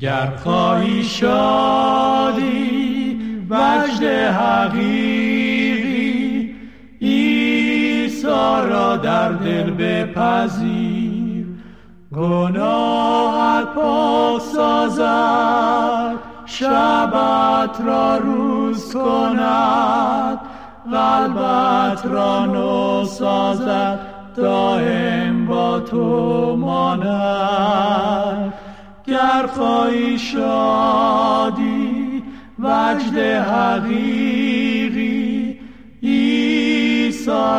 گر خواهی شادی وجد حقیقی عیسی را در دل بپذیر گناهت پاک سازد شبت را روز کند قلبت را نو سازد دائم با تو ماند گرفای شادی وجد حقیقی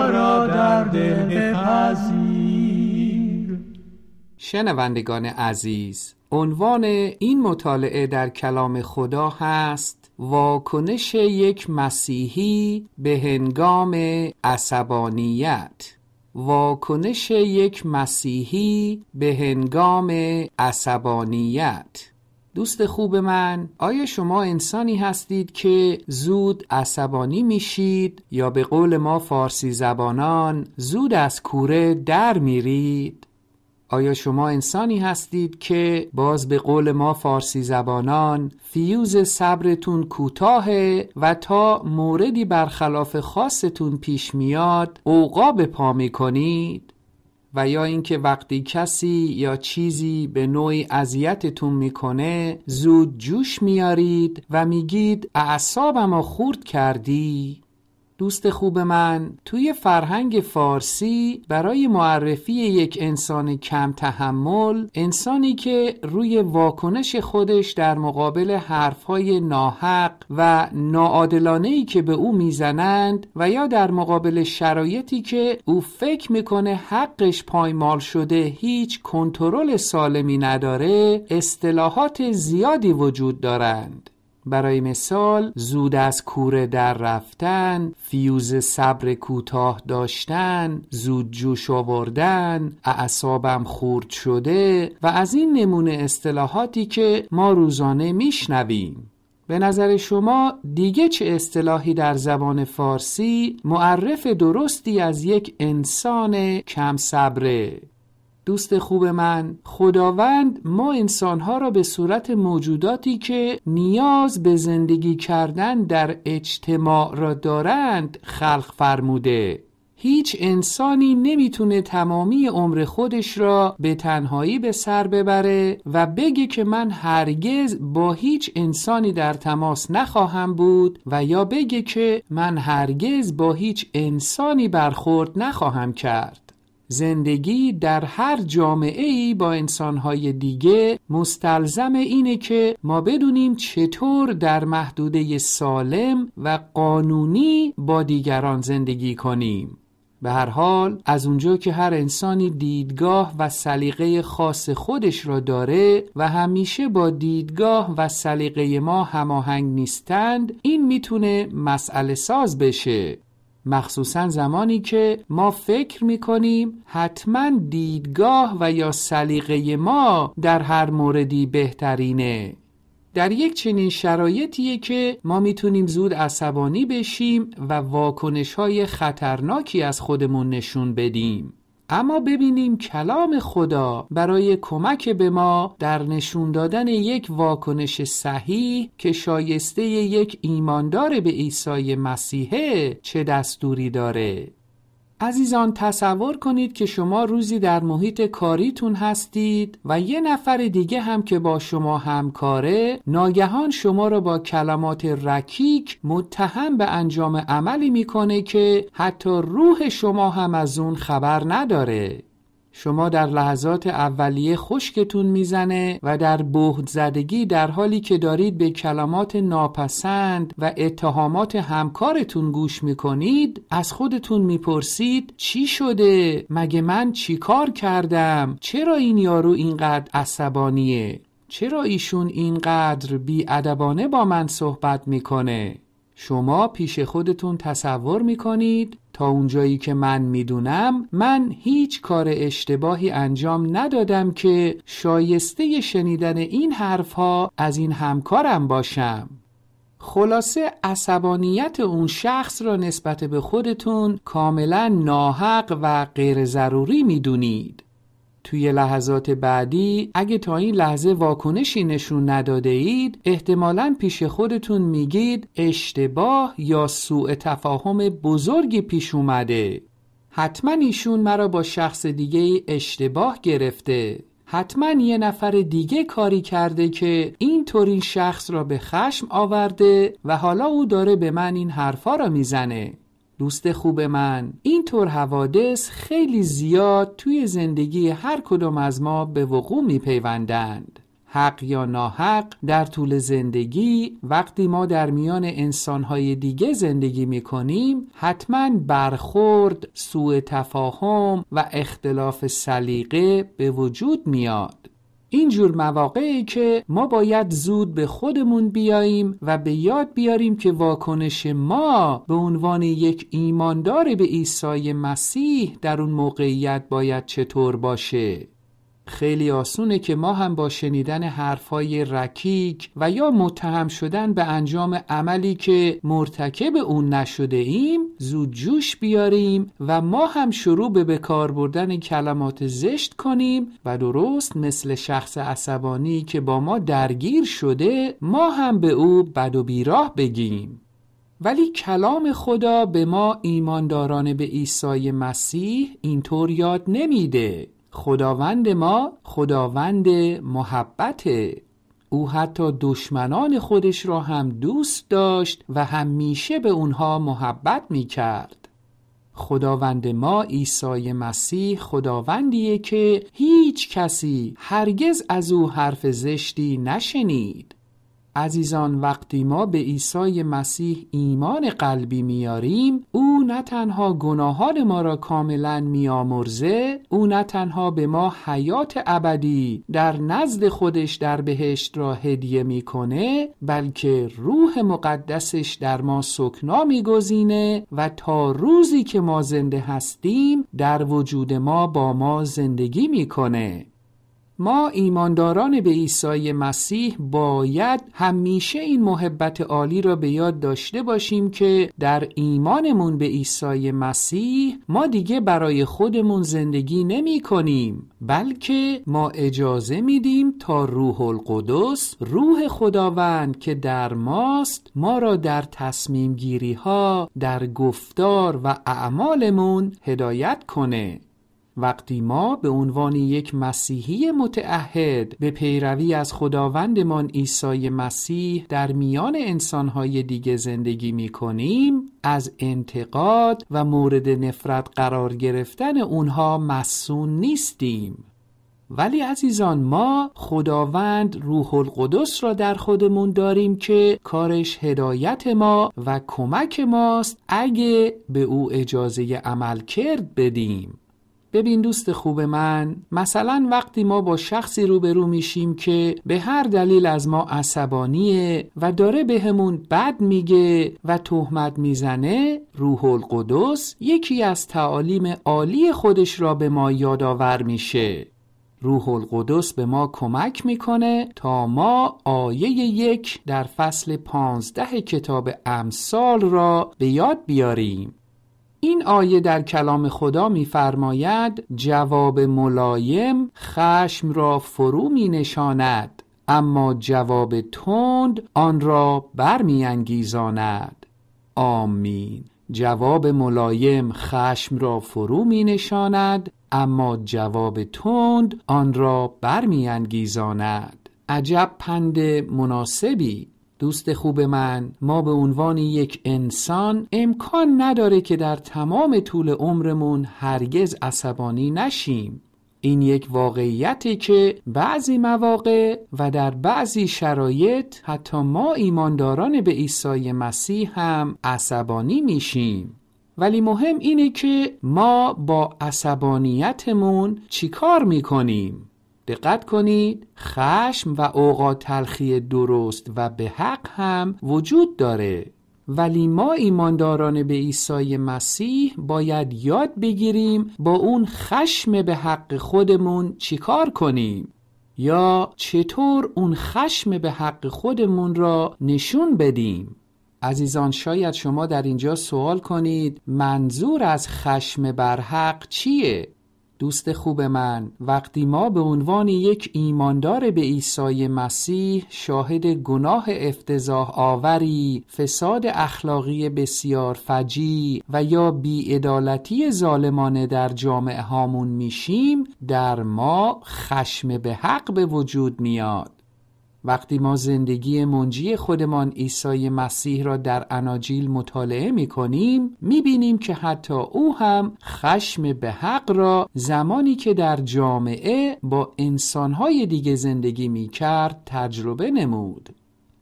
را در دل شنوندگان عزیز عنوان این مطالعه در کلام خدا هست واکنش یک مسیحی به هنگام عصبانیت واکنش یک مسیحی به هنگام عصبانیت دوست خوب من آیا شما انسانی هستید که زود عصبانی میشید یا به قول ما فارسی زبانان زود از کوره در میرید آیا شما انسانی هستید که باز به قول ما فارسی زبانان فیوز صبرتون کوتاهه و تا موردی برخلاف خاصتون پیش میاد اوقا به پا میکنید و یا اینکه وقتی کسی یا چیزی به نوعی اذیتتون میکنه زود جوش میارید و میگید اعصابم خورد کردی دوست خوب من توی فرهنگ فارسی برای معرفی یک انسان کم تحمل انسانی که روی واکنش خودش در مقابل حرفهای ناحق و ای که به او میزنند و یا در مقابل شرایطی که او فکر میکنه حقش پایمال شده هیچ کنترل سالمی نداره اصطلاحات زیادی وجود دارند برای مثال زود از کوره در رفتن فیوز صبر کوتاه داشتن زود جوش آوردن اعصابم خورد شده و از این نمونه اصطلاحاتی که ما روزانه میشنویم به نظر شما دیگه چه اصطلاحی در زبان فارسی معرف درستی از یک انسان کم صبره دوست خوب من خداوند ما انسانها را به صورت موجوداتی که نیاز به زندگی کردن در اجتماع را دارند خلق فرموده هیچ انسانی نمیتونه تمامی عمر خودش را به تنهایی به سر ببره و بگه که من هرگز با هیچ انسانی در تماس نخواهم بود و یا بگه که من هرگز با هیچ انسانی برخورد نخواهم کرد زندگی در هر جامعه ای با انسانهای دیگه مستلزم اینه که ما بدونیم چطور در محدوده سالم و قانونی با دیگران زندگی کنیم به هر حال از اونجا که هر انسانی دیدگاه و سلیقه خاص خودش را داره و همیشه با دیدگاه و سلیقه ما هماهنگ نیستند این میتونه مسئله ساز بشه مخصوصا زمانی که ما فکر میکنیم حتما دیدگاه و یا سلیقه ما در هر موردی بهترینه در یک چنین شرایطیه که ما میتونیم زود عصبانی بشیم و واکنش های خطرناکی از خودمون نشون بدیم اما ببینیم کلام خدا برای کمک به ما در نشون دادن یک واکنش صحیح که شایسته یک ایماندار به عیسی مسیحه چه دستوری داره عزیزان تصور کنید که شما روزی در محیط کاریتون هستید و یه نفر دیگه هم که با شما همکاره ناگهان شما را با کلمات رکیک متهم به انجام عملی میکنه که حتی روح شما هم از اون خبر نداره شما در لحظات اولیه خشکتون میزنه و در بهد زدگی در حالی که دارید به کلمات ناپسند و اتهامات همکارتون گوش میکنید از خودتون میپرسید چی شده مگه من چی کار کردم چرا این یارو اینقدر عصبانیه چرا ایشون اینقدر ادبانه با من صحبت میکنه شما پیش خودتون تصور می کنید تا اونجایی که من میدونم من هیچ کار اشتباهی انجام ندادم که شایسته شنیدن این حرف ها از این همکارم باشم خلاصه عصبانیت اون شخص را نسبت به خودتون کاملا ناحق و غیر ضروری میدونید توی لحظات بعدی اگه تا این لحظه واکنشی نشون نداده اید احتمالا پیش خودتون میگید اشتباه یا سوء تفاهم بزرگی پیش اومده حتما ایشون مرا با شخص دیگه اشتباه گرفته حتما یه نفر دیگه کاری کرده که این طوری شخص را به خشم آورده و حالا او داره به من این حرفا را میزنه دوست خوب من اینطور حوادث خیلی زیاد توی زندگی هر کدوم از ما به وقوع می پیوندند. حق یا ناحق در طول زندگی وقتی ما در میان انسانهای دیگه زندگی می کنیم حتما برخورد، سوء تفاهم و اختلاف سلیقه به وجود میاد این جور مواقعی که ما باید زود به خودمون بیاییم و به یاد بیاریم که واکنش ما به عنوان یک ایماندار به عیسی مسیح در اون موقعیت باید چطور باشه خیلی آسونه که ما هم با شنیدن حرفهای رکیک و یا متهم شدن به انجام عملی که مرتکب اون نشده ایم زود جوش بیاریم و ما هم شروع به بکار بردن کلمات زشت کنیم و درست مثل شخص عصبانی که با ما درگیر شده ما هم به او بد و بیراه بگیم ولی کلام خدا به ما ایمانداران به عیسی مسیح اینطور یاد نمیده خداوند ما خداوند محبت او حتی دشمنان خودش را هم دوست داشت و همیشه به اونها محبت می کرد. خداوند ما عیسی مسیح خداوندیه که هیچ کسی هرگز از او حرف زشتی نشنید. عزیزان وقتی ما به عیسی مسیح ایمان قلبی میاریم او نه تنها گناهان ما را کاملا میآمرزه او نه تنها به ما حیات ابدی در نزد خودش در بهشت را هدیه میکنه بلکه روح مقدسش در ما سکنا میگزینه و تا روزی که ما زنده هستیم در وجود ما با ما زندگی میکنه ما ایمانداران به عیسی مسیح باید همیشه این محبت عالی را به یاد داشته باشیم که در ایمانمون به عیسی مسیح ما دیگه برای خودمون زندگی نمی کنیم بلکه ما اجازه میدیم تا روح القدس روح خداوند که در ماست ما را در تصمیم گیری ها در گفتار و اعمالمون هدایت کنه وقتی ما به عنوان یک مسیحی متعهد به پیروی از خداوندمان عیسی مسیح در میان انسانهای دیگه زندگی می کنیم از انتقاد و مورد نفرت قرار گرفتن اونها مسون نیستیم ولی عزیزان ما خداوند روح القدس را در خودمون داریم که کارش هدایت ما و کمک ماست اگه به او اجازه عمل کرد بدیم ببین دوست خوب من مثلا وقتی ما با شخصی روبرو میشیم که به هر دلیل از ما عصبانیه و داره بهمون به بد میگه و تهمت میزنه روح القدس یکی از تعالیم عالی خودش را به ما یادآور میشه روح القدس به ما کمک میکنه تا ما آیه یک در فصل پانزده کتاب امثال را به یاد بیاریم این آیه در کلام خدا می‌فرماید جواب ملایم خشم را فرو می نشاند اما جواب تند آن را برمیانگیزاند آمین جواب ملایم خشم را فرو می نشاند اما جواب تند آن را برمیانگیزاند عجب پند مناسبی دوست خوب من ما به عنوان یک انسان امکان نداره که در تمام طول عمرمون هرگز عصبانی نشیم این یک واقعیتی که بعضی مواقع و در بعضی شرایط حتی ما ایمانداران به عیسی مسیح هم عصبانی میشیم ولی مهم اینه که ما با عصبانیتمون چیکار میکنیم دقت کنید خشم و اوقات تلخی درست و به حق هم وجود داره ولی ما ایمانداران به عیسی مسیح باید یاد بگیریم با اون خشم به حق خودمون چیکار کنیم یا چطور اون خشم به حق خودمون را نشون بدیم عزیزان شاید شما در اینجا سوال کنید منظور از خشم بر حق چیه دوست خوب من وقتی ما به عنوان یک ایماندار به عیسی مسیح شاهد گناه افتضاح آوری فساد اخلاقی بسیار فجی و یا بیعدالتی ظالمانه در جامعه هامون میشیم در ما خشم به حق به وجود میاد وقتی ما زندگی منجی خودمان عیسی مسیح را در اناجیل مطالعه می کنیم می بینیم که حتی او هم خشم به حق را زمانی که در جامعه با انسانهای دیگه زندگی می کرد تجربه نمود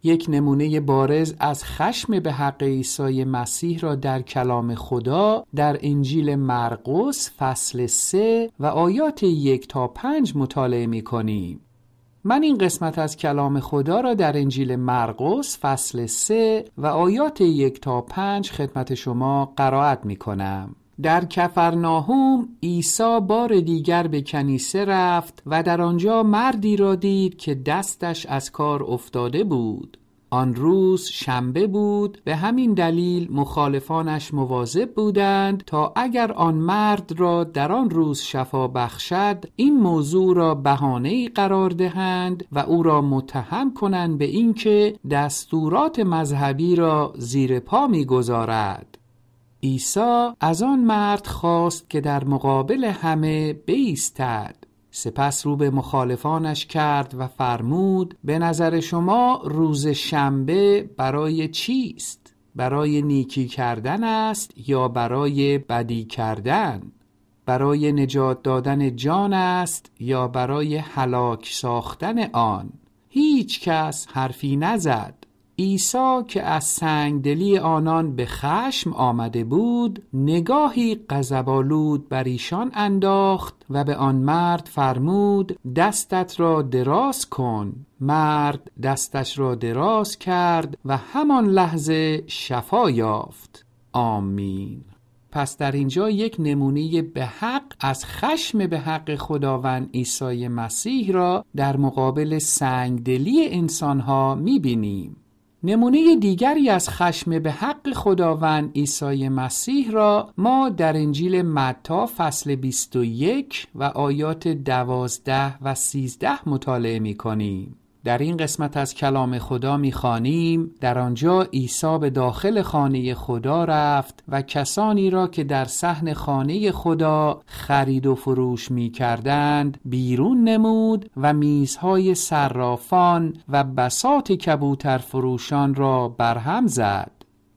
یک نمونه بارز از خشم به حق عیسی مسیح را در کلام خدا در انجیل مرقس فصل 3 و آیات یک تا 5 مطالعه می کنیم. من این قسمت از کلام خدا را در انجیل مرقس فصل 3 و آیات 1 تا 5 خدمت شما قرائت می کنم. در کفرناهوم عیسی بار دیگر به کنیسه رفت و در آنجا مردی را دید که دستش از کار افتاده بود آن روز شنبه بود به همین دلیل مخالفانش مواظب بودند تا اگر آن مرد را در آن روز شفا بخشد این موضوع را بهانه ای قرار دهند و او را متهم کنند به اینکه دستورات مذهبی را زیر پا میگذارد عیسی از آن مرد خواست که در مقابل همه بیستد سپس رو به مخالفانش کرد و فرمود به نظر شما روز شنبه برای چیست؟ برای نیکی کردن است یا برای بدی کردن؟ برای نجات دادن جان است یا برای هلاک ساختن آن؟ هیچ کس حرفی نزد عیسی که از سنگدلی آنان به خشم آمده بود نگاهی قذبالود بر ایشان انداخت و به آن مرد فرمود دستت را دراز کن مرد دستش را دراز کرد و همان لحظه شفا یافت آمین پس در اینجا یک نمونه به حق از خشم به حق خداوند عیسی مسیح را در مقابل سنگدلی انسانها میبینیم نمونه دیگری از خشم به حق خداوند عیسی مسیح را ما در انجیل متا فصل 21 و آیات 12 و 13 مطالعه می کنیم. در این قسمت از کلام خدا میخوانیم در آنجا عیسی به داخل خانه خدا رفت و کسانی را که در صحن خانه خدا خرید و فروش میکردند بیرون نمود و میزهای صرافان و بسات کبوتر فروشان را برهم زد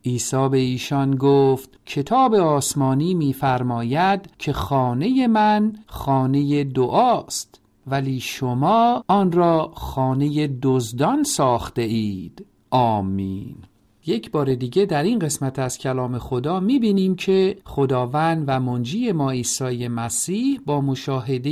عیسی به ایشان گفت کتاب آسمانی میفرماید که خانه من خانه دعاست ولی شما آن را خانه دزدان ساخته اید آمین یک بار دیگه در این قسمت از کلام خدا می بینیم که خداوند و منجی ما عیسی مسیح با مشاهده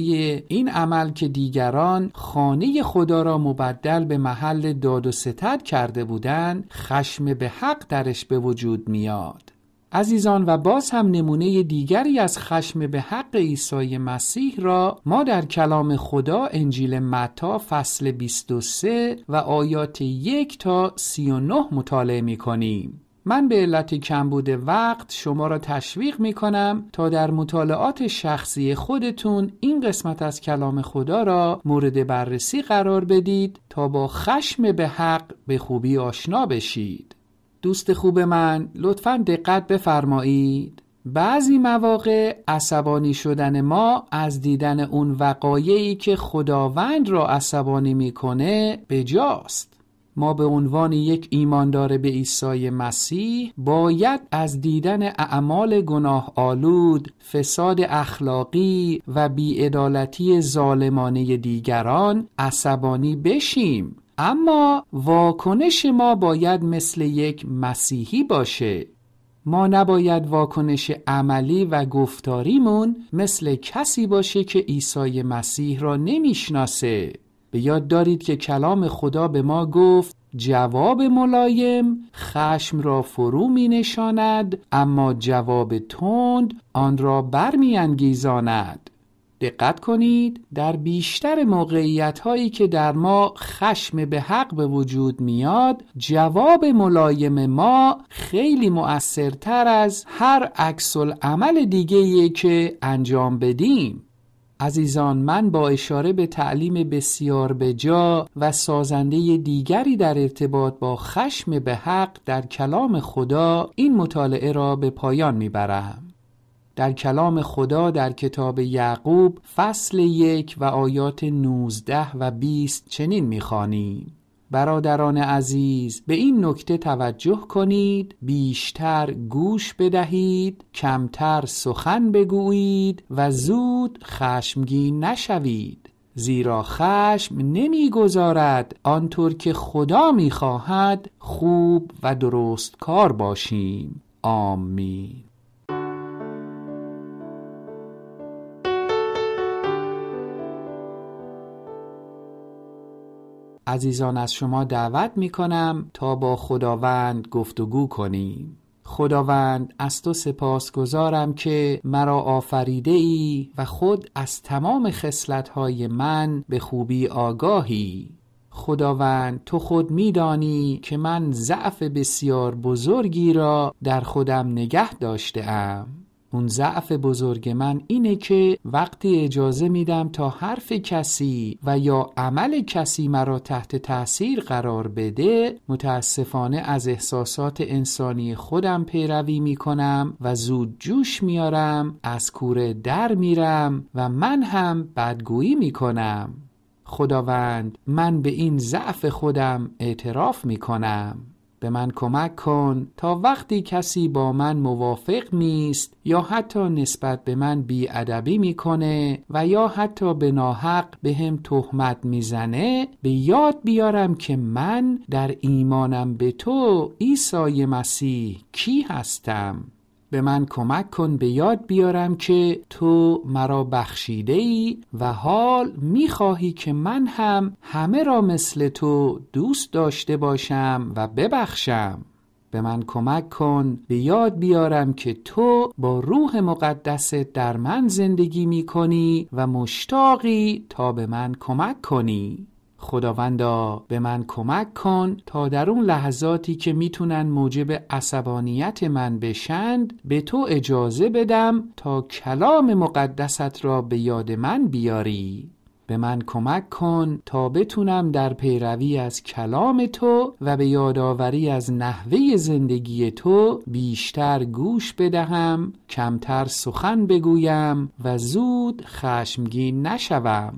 این عمل که دیگران خانه خدا را مبدل به محل داد و ستد کرده بودند خشم به حق درش به وجود میاد عزیزان و باز هم نمونه دیگری از خشم به حق عیسی مسیح را ما در کلام خدا انجیل متا فصل 23 و آیات 1 تا 39 مطالعه می کنیم. من به علت کمبود وقت شما را تشویق می کنم تا در مطالعات شخصی خودتون این قسمت از کلام خدا را مورد بررسی قرار بدید تا با خشم به حق به خوبی آشنا بشید. دوست خوب من لطفا دقت بفرمایید بعضی مواقع عصبانی شدن ما از دیدن اون وقایعی که خداوند را عصبانی میکنه بجاست ما به عنوان یک ایماندار به عیسی مسیح باید از دیدن اعمال گناه آلود، فساد اخلاقی و بیعدالتی ظالمانه دیگران عصبانی بشیم اما واکنش ما باید مثل یک مسیحی باشه ما نباید واکنش عملی و گفتاریمون مثل کسی باشه که عیسی مسیح را نمیشناسه به یاد دارید که کلام خدا به ما گفت جواب ملایم خشم را فرو می نشاند اما جواب تند آن را برمیانگیزاند دقت کنید در بیشتر موقعیت هایی که در ما خشم به حق به وجود میاد جواب ملایم ما خیلی مؤثرتر از هر عکس عمل دیگه که انجام بدیم عزیزان من با اشاره به تعلیم بسیار بجا و سازنده دیگری در ارتباط با خشم به حق در کلام خدا این مطالعه را به پایان میبرم در کلام خدا در کتاب یعقوب فصل یک و آیات 19 و 20 چنین میخوانیم برادران عزیز به این نکته توجه کنید بیشتر گوش بدهید کمتر سخن بگویید و زود خشمگین نشوید زیرا خشم نمیگذارد آنطور که خدا میخواهد خوب و درست کار باشیم آمین عزیزان از شما دعوت می کنم تا با خداوند گفتگو کنیم خداوند از تو سپاس گذارم که مرا آفریده ای و خود از تمام های من به خوبی آگاهی خداوند تو خود میدانی که من ضعف بسیار بزرگی را در خودم نگه داشته ام اون ضعف بزرگ من اینه که وقتی اجازه میدم تا حرف کسی و یا عمل کسی مرا تحت تاثیر قرار بده متاسفانه از احساسات انسانی خودم پیروی میکنم و زود جوش میارم از کوره در میرم و من هم بدگویی میکنم خداوند من به این ضعف خودم اعتراف میکنم به من کمک کن تا وقتی کسی با من موافق نیست یا حتی نسبت به من بیادبی میکنه و یا حتی به ناحق به هم تهمت میزنه به یاد بیارم که من در ایمانم به تو عیسی مسیح کی هستم به من کمک کن به یاد بیارم که تو مرا بخشیده ای و حال می خواهی که من هم همه را مثل تو دوست داشته باشم و ببخشم به من کمک کن به یاد بیارم که تو با روح مقدس در من زندگی می کنی و مشتاقی تا به من کمک کنی خداوندا به من کمک کن تا در اون لحظاتی که میتونن موجب عصبانیت من بشند به تو اجازه بدم تا کلام مقدست را به یاد من بیاری به من کمک کن تا بتونم در پیروی از کلام تو و به یادآوری از نحوه زندگی تو بیشتر گوش بدهم کمتر سخن بگویم و زود خشمگین نشوم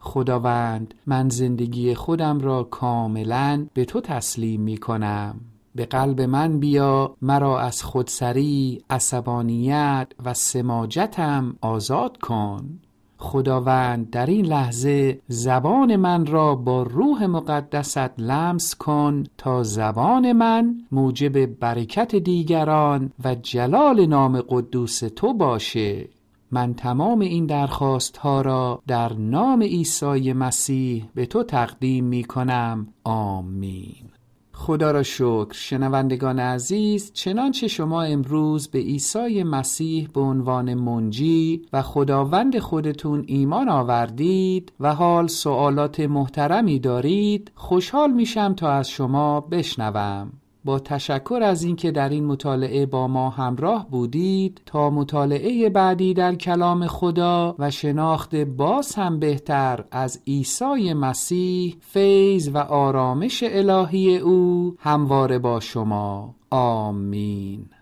خداوند من زندگی خودم را کاملا به تو تسلیم می کنم به قلب من بیا مرا از خودسری عصبانیت و سماجتم آزاد کن خداوند در این لحظه زبان من را با روح مقدست لمس کن تا زبان من موجب برکت دیگران و جلال نام قدوس تو باشه من تمام این درخواست ها را در نام عیسی مسیح به تو تقدیم می کنم آمین خدا را شکر شنوندگان عزیز چنانچه شما امروز به عیسی مسیح به عنوان منجی و خداوند خودتون ایمان آوردید و حال سوالات محترمی دارید خوشحال میشم تا از شما بشنوم با تشکر از اینکه در این مطالعه با ما همراه بودید تا مطالعه بعدی در کلام خدا و شناخت باز هم بهتر از عیسی مسیح فیض و آرامش الهی او همواره با شما آمین